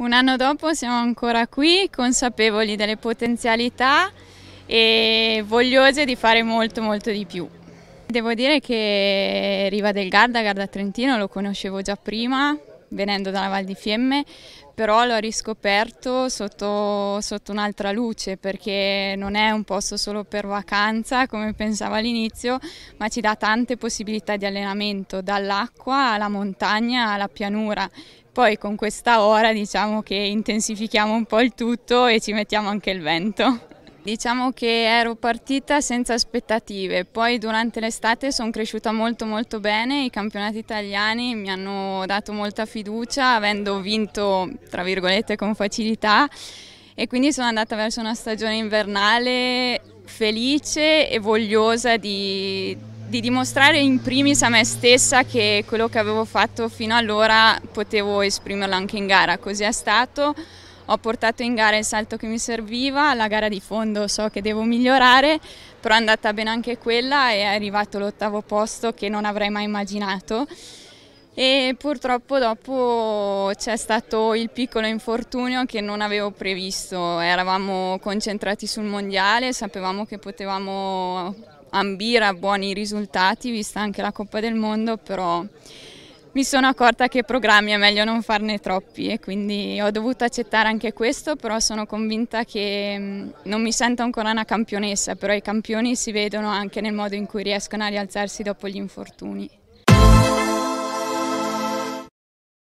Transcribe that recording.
Un anno dopo siamo ancora qui, consapevoli delle potenzialità e vogliose di fare molto molto di più. Devo dire che Riva del Garda, Garda Trentino, lo conoscevo già prima, venendo dalla Val di Fiemme, però l'ho riscoperto sotto, sotto un'altra luce perché non è un posto solo per vacanza come pensavo all'inizio, ma ci dà tante possibilità di allenamento, dall'acqua alla montagna alla pianura, poi con questa ora diciamo che intensifichiamo un po' il tutto e ci mettiamo anche il vento. Diciamo che ero partita senza aspettative, poi durante l'estate sono cresciuta molto molto bene, i campionati italiani mi hanno dato molta fiducia avendo vinto tra virgolette con facilità e quindi sono andata verso una stagione invernale felice e vogliosa di, di dimostrare in primis a me stessa che quello che avevo fatto fino allora potevo esprimerlo anche in gara, così è stato. Ho portato in gara il salto che mi serviva, la gara di fondo so che devo migliorare, però è andata bene anche quella e è arrivato l'ottavo posto che non avrei mai immaginato. E purtroppo dopo c'è stato il piccolo infortunio che non avevo previsto, eravamo concentrati sul mondiale, sapevamo che potevamo ambire a buoni risultati, vista anche la Coppa del Mondo, però mi sono accorta che programmi è meglio non farne troppi e quindi ho dovuto accettare anche questo, però sono convinta che mm, non mi sento ancora una campionessa, però i campioni si vedono anche nel modo in cui riescono a rialzarsi dopo gli infortuni.